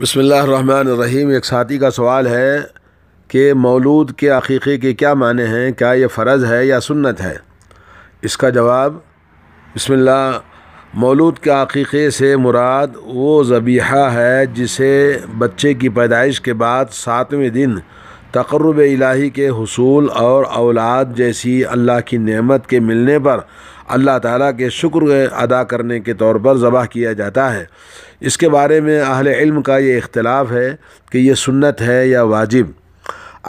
बसमीम एक साथी का सवाल है कि मौलूद के अकीक़े के क्या माने हैं क्या ये फ़र्ज़ है या सुन्नत है इसका जवाब बसमिल्ल मौलूद के अकीक़े से मुराद वो ज़बीहा है जिसे बच्चे की पैदाइश के बाद सातवें दिन तकरब इलाही के हसूल और औलाद जैसी अल्लाह की नमत के मिलने पर अल्लाह ताला के शुक्र अदा करने के तौर पर ज़बह किया जाता है इसके बारे में अहले इल्म का ये इख्तलाफ है कि यह सुन्नत है या वाजिब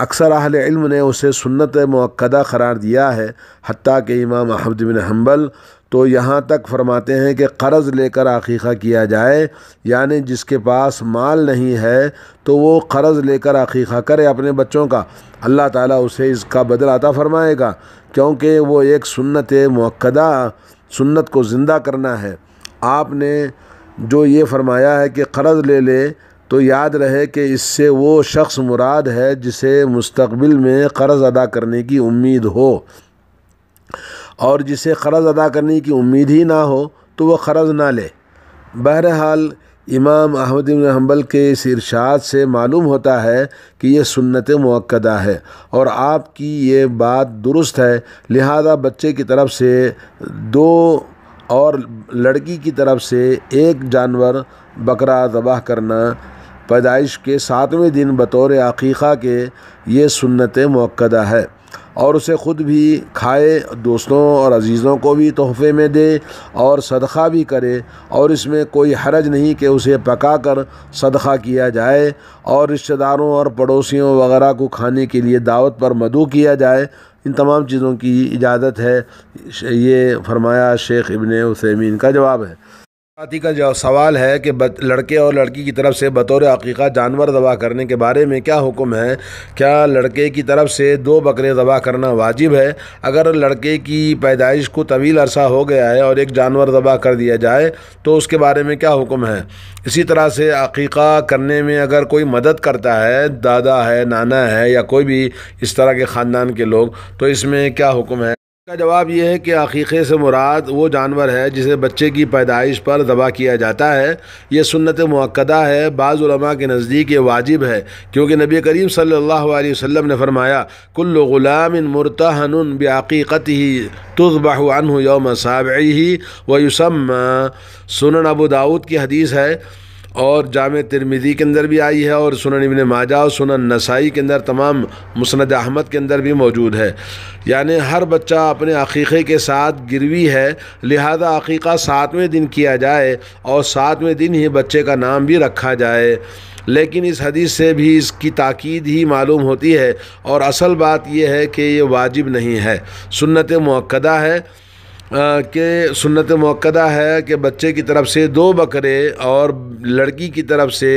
अक्सर अहल इल्म ने उसे सुन्नत मक्दा करार दिया है हती के इमाम अहमद बिन हम्बल तो यहाँ तक फरमाते हैं कि कर्ज़ लेकर अकीक़ा किया जाए यानी जिसके पास माल नहीं है तो वो कर्ज़ लेकर अकीक़ा करे अपने बच्चों का अल्लाह ताला उसे इसका बदल आता फरमाएगा क्योंकि वो एक सुन्नत मक्दा सुन्नत को ज़िंदा करना है आपने जो ये फरमाया है कि कर्ज़ ले ले तो याद रहे कि इससे वो शख्स मुराद है जिसे मुस्तबिल में कर्ज़ अदा करने की उम्मीद हो और जिसे कर्ज़ अदा करने की उम्मीद ही ना हो तो वह कर्ज़ ना ले बहरहाल इमाम अहमद इबन हम्बल के इस इरशाद से मालूम होता है कि यह सुन्नत मक्दा है और आपकी ये बात दुरुस्त है लिहाजा बच्चे की तरफ से दो और लड़की की तरफ से एक जानवर बकरा ज़बह करना पैदाइश के सातवें दिन बतौर अकीक़ा के ये सुन्नत मक्दा है और उसे ख़ुद भी खाए दोस्तों और अज़ीज़ों को भी तोहफ़े में दे और सदका भी करे और इसमें कोई हरज नहीं कि उसे पका कर सदका किया जाए और रिश्तेदारों और पड़ोसियों वगैरह को खाने के लिए दावत पर मदू किया जाए इन तमाम चीज़ों की इजाज़त है ये फरमाया शेख इबन उसमीन का जवाब है साथी का जो सवाल है कि लड़के और लड़की की तरफ से बतौर अकीक़ा जानवर दबा करने के बारे में क्या हुक्म है क्या लड़के की तरफ से दो बकरे दबा करना वाजिब है अगर लड़के की पैदाइश को तवील अरसा हो गया है और एक जानवर दबा कर दिया जाए तो उसके बारे में क्या हुक्म है इसी तरह से अकीक़ा करने में अगर कोई मदद करता है दादा है नाना है या कोई भी इस तरह के ख़ानदान के लोग तो इसमें क्या हुक्म है का जवाब यह है कि अकीक़े से मुराद वो जानवर है जिसे बच्चे की पैदाइश पर दबा किया जाता है यह सुन्नत मक्दा है बाज़ुलमा के नज़दीक ये वाजिब है क्योंकि नबी करीम सल्लल्लाहु अलैहि वसल्लम ने फरमाया कुल्ल ग़ुलाम मुरतहन बक़ीक़त ही तुज़बान यौम साबई ही व युसम सुन अबू दाऊद की हदीस है और जाम तिरमिज़ी के अंदर भी आई है और सुनन इबन माजा और सुनन नसाई के अंदर तमाम मुसनद अहमद के अंदर भी मौजूद है यानी हर बच्चा अपने अकीक़े के साथ गिरवी है लिहाजा अकीक़ा सातवें दिन किया जाए और सातवें दिन ही बच्चे का नाम भी रखा जाए लेकिन इस हदीस से भी इसकी ताक़द ही मालूम होती है और असल बात यह है कि ये वाजिब नहीं है सुनत मक्दा है के सुन्नत मौक़दा है कि बच्चे की तरफ से दो बकरे और लड़की की तरफ से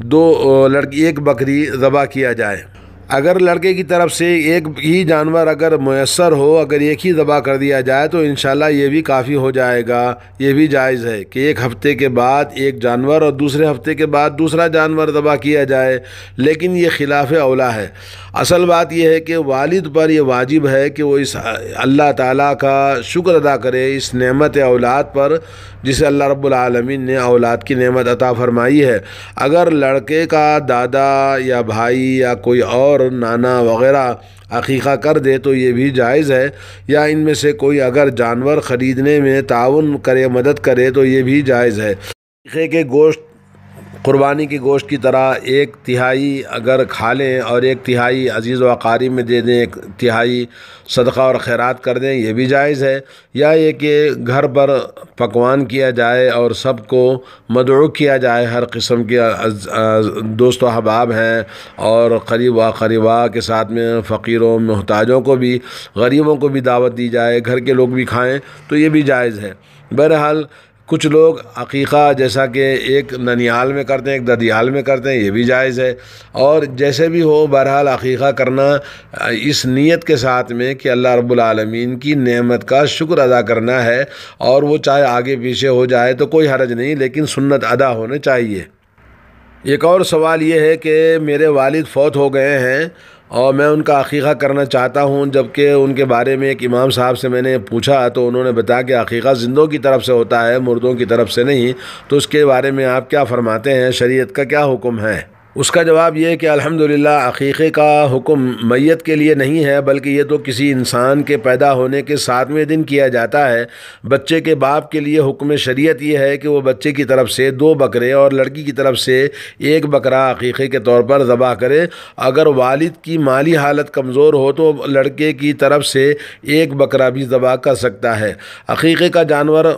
दो लड़की एक बकरी ज़बा किया जाए अगर लड़के की तरफ से एक ही जानवर अगर मैसर हो अगर एक ही दबा कर दिया जाए तो इन ये भी काफ़ी हो जाएगा ये भी जायज़ है कि एक हफ़्ते के बाद एक जानवर और दूसरे हफ़्ते के बाद दूसरा जानवर दबा किया जाए लेकिन ये खिलाफ अवला है असल बात यह है कि वालिद पर यह वाजिब है कि वो इस अल्लाह ताला का शुक्र अदा करे इस नेमत औलाद पर जिसे अल्लाह रब्बुल ने औलाद की नेमत अता फरमाई है अगर लड़के का दादा या भाई या कोई और और नाना वगैरह अकीक़ा कर दे तो ये भी जायज़ है या इनमें से कोई अगर जानवर ख़रीदने में ताउन करे मदद करे तो ये भी जायज़ है अकीक़े के गोश्त क़ुरबानी की गोश्त की तरह एक तिहाई अगर खा लें और एक तिहाई अजीज़ व में दे दें एक तिहाई सदका और खैरात कर दें यह भी जायज़ है या ये कि घर पर पकवान किया जाए और सबको मदरू किया जाए हर किस्म के दोस्त अहबाब हैं और करीबा करीबा के साथ में फ़कीरों मोहताजों को भी गरीबों को भी दावत दी जाए घर के लोग भी खाएँ तो ये भी जायज़ है बहरहाल कुछ लोग अकीक़ा जैसा कि एक ननियाल में करते हैं एक ददियाल में करते हैं ये भी जायज़ है और जैसे भी हो बहरहाल अकीक़ा करना इस नीयत के साथ में कि अल्लाह रब्बुल आलमीन की नेमत का शुक्र अदा करना है और वो चाहे आगे पीछे हो जाए तो कोई हरज नहीं लेकिन सुन्नत अदा होने चाहिए एक और सवाल ये है कि मेरे वालिद फ़ौत हो गए हैं और मैं उनका अकीक़ा करना चाहता हूँ जबकि उनके बारे में एक इमाम साहब से मैंने पूछा तो उन्होंने बताया कि अकीक़ा ज़िंदों की तरफ से होता है मुर्दों की तरफ से नहीं तो उसके बारे में आप क्या फ़रमाते हैं शरीयत का क्या हुक्म है उसका जवाब यह कि अल्हम्दुलिल्लाह अकीक़े का हुक्म मैत के लिए नहीं है बल्कि ये तो किसी इंसान के पैदा होने के सातवें दिन किया जाता है बच्चे के बाप के लिए हुक्म शरीयत ये है कि वो बच्चे की तरफ से दो बकरे और लड़की की तरफ से एक बकरा अकीक़े के तौर पर ज़बह करे अगर वालिद की माली हालत कमज़ोर हो तो लड़के की तरफ से एक बकरा भी ज़बह कर सकता है अकीक़े का जानवर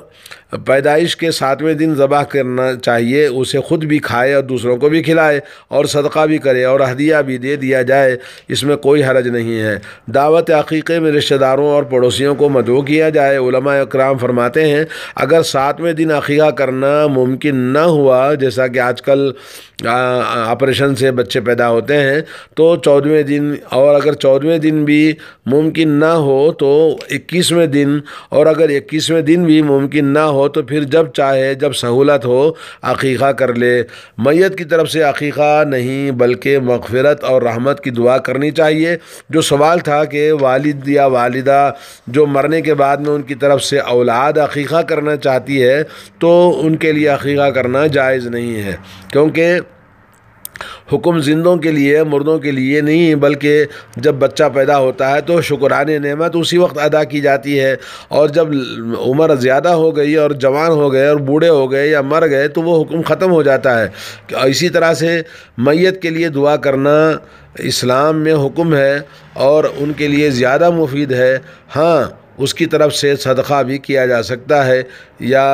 पैदाइश के सातवें दिन ज़बह करना चाहिए उसे ख़ुद भी खाए और दूसरों को भी खिलाए और सदका भी करे और हदिया भी दे दिया जाए इसमें कोई हरज नहीं है दावत अकीक़े में रिश्तेदारों और पड़ोसियों को मदो किया जाए कराम फरमाते हैं अगर सातवें दिन अकीक़ा करना मुमकिन न हुआ जैसा कि आजकल ऑपरेशन से बच्चे पैदा होते हैं तो चौदहवें दिन और अगर चौदहवें दिन भी मुमकिन ना हो तो इक्कीसवें दिन और अगर इक्कीसवें दिन भी मुमकिन ना हो हो तो फिर जब चाहे जब सहूलत हो अकीक़ा कर ले मैत की तरफ से अकीक़ा नहीं बल्कि मगफ़रत और रहमत की दुआ करनी चाहिए जो सवाल था कि वालिद या वालदा जो मरने के बाद में उनकी तरफ से औलाद अकीक़ा करना चाहती है तो उनके लिए अकीक़ा करना जायज़ नहीं है क्योंकि हुक्म जिंदों के लिए मुर्दों के लिए नहीं बल्कि जब बच्चा पैदा होता है तो शुक्रान नमत उसी वक्त अदा की जाती है और जब उम्र ज़्यादा हो गई और जवान हो गए और बूढ़े हो गए या मर गए तो वो हुक्म ख़त्म हो जाता है इसी तरह से मैत के लिए दुआ करना इस्लाम में हुक्म है और उनके लिए ज़्यादा मुफीद है हाँ उसकी तरफ से सदक़ा भी किया जा सकता है या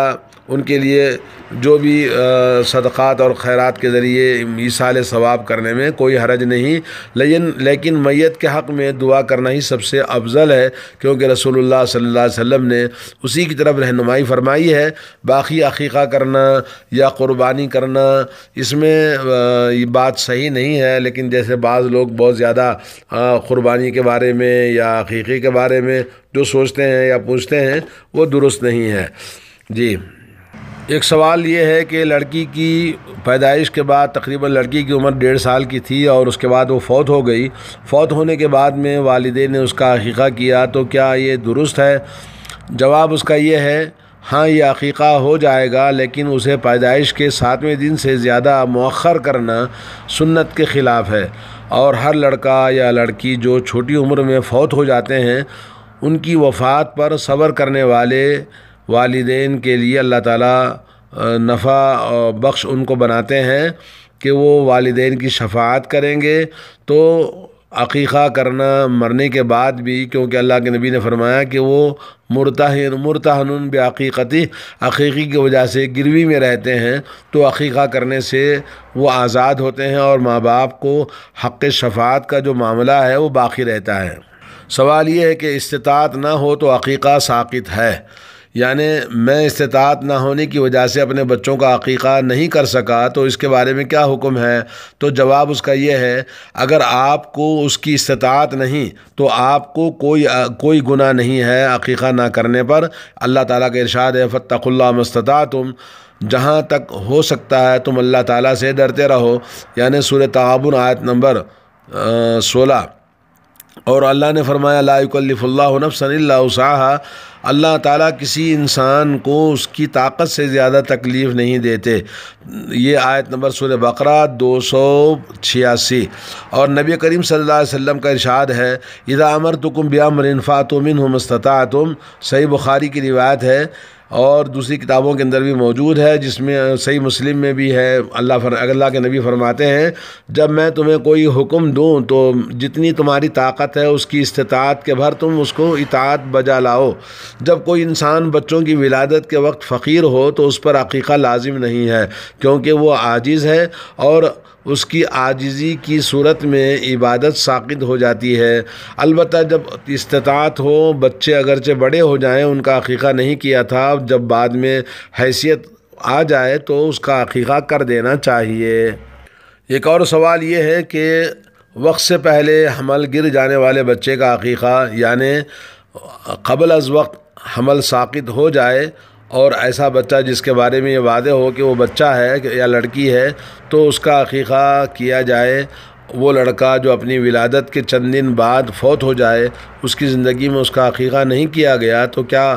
उनके लिए जो भी सदक़ात और खैरात के ज़रिए मिसाल सवाब करने में कोई हरज नहीं लेकिन लेकिन मैत के हक़ में दुआ करना ही सबसे अफजल है क्योंकि रसोल्ला सल्ला ने उसी की तरफ रहनुमाई फरमाई है बाकी अकीक़ा करना या क़ुरबानी करना इसमें ये बात सही नहीं है लेकिन जैसे बाज़ लोग बहुत ज़्यादा क़ुरबानी के बारे में या अकीक़े के बारे में जो सोचते हैं या पूछते हैं वो दुरुस्त नहीं है जी एक सवाल ये है कि लड़की की पैदाइश के बाद तकरीबन लड़की की उम्र डेढ़ साल की थी और उसके बाद वो फौत हो गई फौत होने के बाद में वालदे ने उसका अकीक़ा किया तो क्या ये दुरुस्त है जवाब उसका ये है हाँ ये अकीक़ा हो जाएगा लेकिन उसे पैदाइश के सातवें दिन से ज़्यादा मौखर करना सुन्नत के ख़िलाफ़ है और हर लड़का या लड़की जो छोटी उम्र में फौत हो जाते हैं उनकी वफ़ात पर सब्र करने वाले वालदेन के लिए अल्लाह ताला नफ़ा बख्श उनको बनाते हैं कि वो वालदेन की शफात करेंगे तो अकीक़ा करना मरने के बाद भी क्योंकि अल्लाह के नबी ने फरमाया कि वो मुरतहन मुरतहन बेअीक़ती अकीक़ी की वजह से गिरवी में रहते हैं तो अकीक़ा करने से वो आज़ाद होते हैं और माँ बाप को हक़ शफात का जो मामला है वो बाकी रहता है सवाल ये है कि इस्तात ना हो तो अकीक़ा साकित है यानि मैं इस्तात ना होने की वजह से अपने बच्चों का अकीक़ा नहीं कर सका तो इसके बारे में क्या हुक्म है तो जवाब उसका यह है अगर आपको उसकी इस्तात नहीं तो आपको कोई कोई गुना नहीं है अकीक़ा ना करने पर अल्लाह ताला के इरशाद है फ़तखुल्ला तुम जहाँ तक हो सकता है तुम अल्लाह ताला से डरते रहो यानि सूर तबन आयत नंबर सोलह और अल्लाह ने फरमाया लाकल्फ़ुल्ला अल्लाह ताला किसी इंसान को उसकी ताकत से ज़्यादा तकलीफ़ नहीं देते ये आयत नंबर सूर्य बकरा दो सौ छियासी और नबी करीम सल्लल्लाहु अलैहि वसल्लम का इरशाद है इधा अमर तुकुम ब्यामरफ़ातुमिन तुमिन तुम सही बुखारी की रिवायत है और दूसरी किताबों के अंदर भी मौजूद है जिसमें सही मुस्लिम में भी है अल्लाह फर अल्लाह के नबी फरमाते हैं जब मैं तुम्हें कोई हुक्म दूँ तो जितनी तुम्हारी ताकत है उसकी इस्तात के भर तुम उसको इतात बजा लाओ जब कोई इंसान बच्चों की विलादत के वक्त फ़कीर हो तो उस पर अकीक़ा लाजिम नहीं है क्योंकि वो आजिज़ है और उसकी आजिज़ी की सूरत में इबादत साकिद हो जाती है अलबत् जब इस्तात हो बच्चे अगरचे बड़े हो जाएं उनका अकीक़ा नहीं किया था जब बाद में हैसियत आ जाए तो उसका अकीक़ा कर देना चाहिए एक और सवाल ये है कि वक्त से पहले हमल गिर जाने वाले बच्चे का अकीक़ा यानि कबल अज़ वक्त हमल साकित हो जाए और ऐसा बच्चा जिसके बारे में ये वादे हो कि वो बच्चा है या लड़की है तो उसका अकीक़ा किया जाए वो लड़का जो अपनी विलादत के चंद दिन बाद फौत हो जाए उसकी ज़िंदगी में उसका अकीक़ा नहीं किया गया तो क्या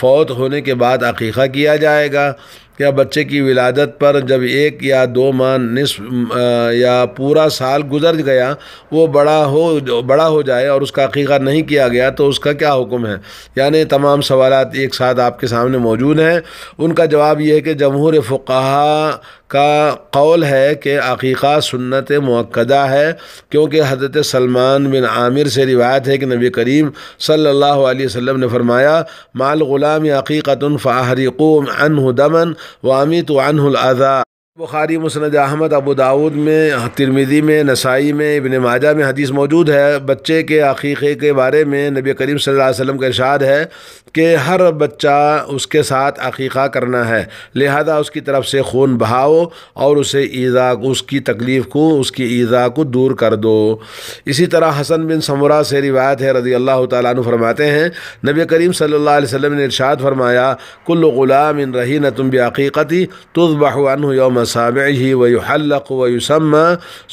फ़ौत होने के बाद अकीक़ा किया जाएगा या बच्चे की विलादत पर जब एक या दो माह निसफ या पूरा साल गुजर गया वो बड़ा हो बड़ा हो जाए और उसका अकीक़ा नहीं किया गया तो उसका क्या हुक्म है यानी तमाम सवाल एक साथ आपके सामने मौजूद हैं उनका जवाब यह है कि जमहूर फ़ुकाहा का कौल है कि अकीक़ा सुन्नत मक्दा है क्योंकि हज़रत सलमान बिन आमिर से रिवायत है कि नबी کریم صلی اللہ علیہ وسلم نے فرمایا مال غلام عقیقت فاہرقو عنہ دمن وامیتو عنہ الاذا बुखारी मुसनद अहमद अबू दाऊद में तिरमिदी में नसाई में इबन माजा में हदीस मौजूद है बच्चे के अकीक़े के बारे में नबी करीम सल्लल्लाहु अलैहि वसल्लम का इरशाद है कि हर बच्चा उसके साथ अकीक़ा करना है लिहाजा उसकी तरफ से खून बहाओ और उसे ईज़ा उसकी तकलीफ़ को उसकी ईज़ा को दूर कर दो इसी तरह हसन बिन समरा से रिवायत है रज़ी अल्लाह तु फरमाते हैं नबी करीम सल्ला वसम ने इरशाद फरमाया कुल रही न तुम बेअीक़ती तुज़बान यौम असाब ही वयुहल्लक वयुसम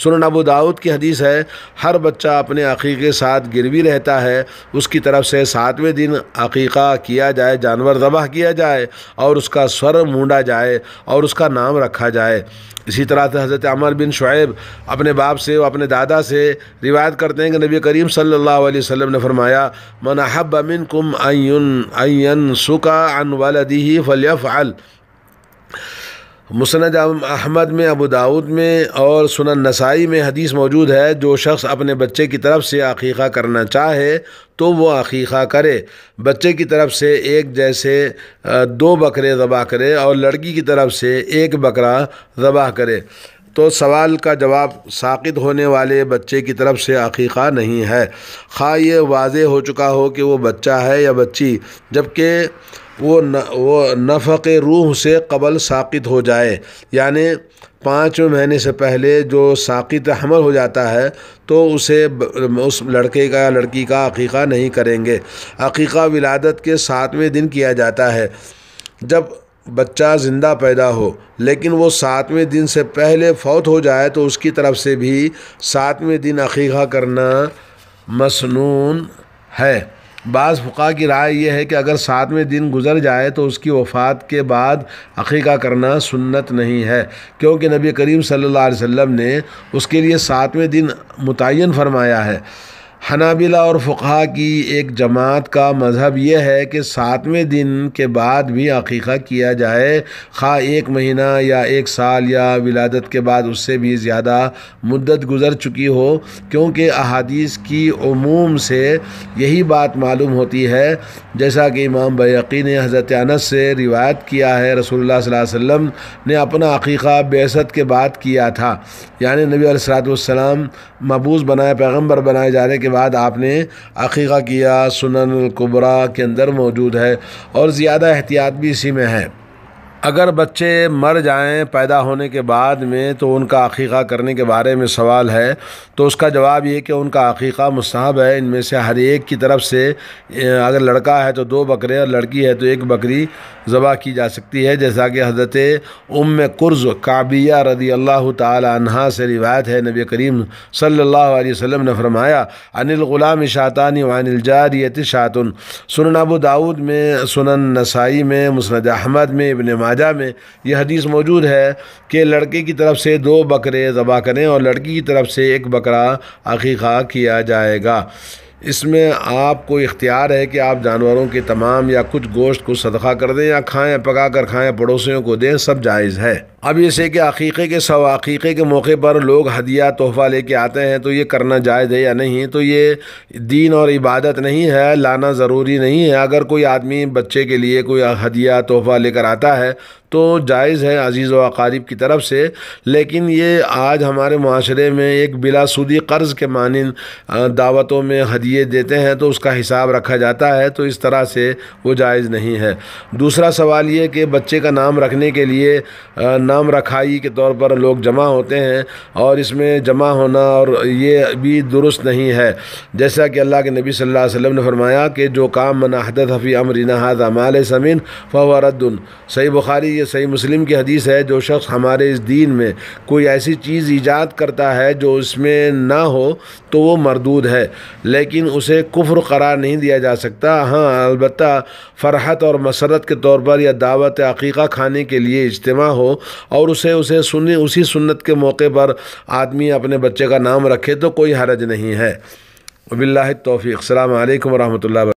सुन अबू दाऊद की हदीस है हर बच्चा अपने अकीक़े साथ गिरवी रहता है उसकी तरफ से सातवें दिन अकीक़ा किया जाए जानवर दबाह किया जाए और उसका स्वर मूडा जाए और उसका नाम रखा जाए इसी तरह से हज़रत अमर बिन शुएब अपने बाप से और अपने दादा से रिवायत करते हैं कि नबी करीम सल्लल्लाहु अलैहि वसल्लम ने फरमाया मन हब अमिन कुम अयन अयन सुका अन वालदी फलयफ़ मुसनद अहमद में अबू दाऊद में और सुनन नसाई में हदीस मौजूद है जो शख्स अपने बच्चे की तरफ से अकीक़ा करना चाहे तो वो अकीक़ा करे बच्चे की तरफ से एक जैसे दो बकरे ज़बह करे और लड़की की तरफ से एक बकरा ज़बह करे तो सवाल का जवाब साकित होने वाले बच्चे की तरफ से अकीक़ा नहीं है खा ये वाज हो चुका हो कि वो बच्चा है या बच्ची जबकि वो न वो नफ़ रूह से कबल साकित हो जाए यानि पाँचवें महीने से पहले जो साकित हमल हो जाता है तो उसे उस लड़के का या लड़की का अकीक़ा नहीं करेंगे अकीक़ा विलादत के सातवें दिन किया जाता है जब बच्चा ज़िंदा पैदा हो लेकिन वो सातवें दिन से पहले फौत हो जाए तो उसकी तरफ से भी सातवें दिन अकीक़ा करना मसनून है बाज़ फ़ुका की राय यह है कि अगर सातवें दिन गुजर जाए तो उसकी वफ़ात के बाद अकीक़ा करना सुन्नत नहीं है क्योंकि नबी करीम सल्लल्लाहु अलैहि वसल्लम ने उसके लिए सातवें दिन मुतन फरमाया है हनाबिला और फ़ुका की एक जमात का मज़हब यह है कि सातवें दिन के बाद भी अकीक़ा किया जाए खा एक महीना या एक साल या विलादत के बाद उससे भी ज़्यादा मुद्दत गुज़र चुकी हो क्योंकि अहादीस की उमूम से यही बात मालूम होती है जैसा कि इमाम बैक़ी ने हज़रत अनस से रिवायत किया है रसोल वसम ने अपना अकीक़ा बेसत के बाद किया था यानि नबी सलाम मबूज़ बनाए पैगम्बर बनाए जाने के बाद आपने अकीक़ा किया सुनन कुबरा के अंदर मौजूद है और ज़्यादा एहतियात भी इसी में है अगर बच्चे मर जाएं पैदा होने के बाद में तो उनका अकीक़ा करने के बारे में सवाल है तो उसका जवाब ये कि उनका अकीक़ा मुस्ब है इनमें से हर एक की तरफ से अगर लड़का है तो दो बकरे और लड़की है तो एक बकरी ज़बह की जा सकती है जैसा कि हज़रत उम कुर्ज़ काबिया रदी अल्लाह तह से रिवायत है नबी करीम सल्ला वसम ने फरमाया अनिल ग़ुलाम शातानी वानिलजारियत शातन सुन अबू दाऊद में सुनन नसाई में मुसनद अहमद में इबन माजा में यह हदीस मौजूद है कि लड़के की तरफ से दो बकरे ज़बा करें और लड़की की तरफ से एक बकरा अकीक़ा किया जाएगा इसमें आपको इख्तियार है कि आप जानवरों के तमाम या कुछ गोश्त को सदका कर दें या खाएँ पका कर खाएँ पड़ोसियों को दें सब जायज़ है अब जैसे कि अकीक़े के सवाक़ीक़े के मौके पर लोग हदिया तोहफ़ा लेके आते हैं तो ये करना जायज़ है या नहीं तो ये दीन और इबादत नहीं है लाना ज़रूरी नहीं है अगर कोई आदमी बच्चे के लिए कोई हदिया तोहफ़ा लेकर आता है तो जायज़ है अजीज़ व अकारीब की तरफ से लेकिन ये आज हमारे माशरे में एक बिलासूदी कर्ज़ के मानन दावतों में हदिये देते हैं तो उसका हिसाब रखा जाता है तो इस तरह से वो जायज़ नहीं है दूसरा सवाल ये कि बच्चे का नाम रखने के लिए नाम रखाई के तौर पर लोग जमा होते हैं और इसमें जमा होना और ये भी दुरुस्त नहीं है जैसा कि अल्लाह के नबी सल्लल्लाहु अलैहि वसल्लम ने फरमाया कि जो काम मनाहदत हफ़ी अमरीना हाथ अमाल समीन फवरदन सही बुखारी ये सही मुस्लिम की हदीस है जो शख्स हमारे इस दीन में कोई ऐसी चीज़ ईजाद करता है जो इसमें ना हो तो वो मरदूद है लेकिन उसे कुफ्र करार नहीं दिया जा सकता हाँ अलबत् फ़रहत और मसरत के तौर पर या दावत अकीक़ा खाने के लिए इज्तम हो और उसे उसे सुनी उसी सुन्नत के मौके पर आदमी अपने बच्चे का नाम रखे तो कोई हरज नहीं है बिल्ल तोफ़ी अल्लाम वरहमल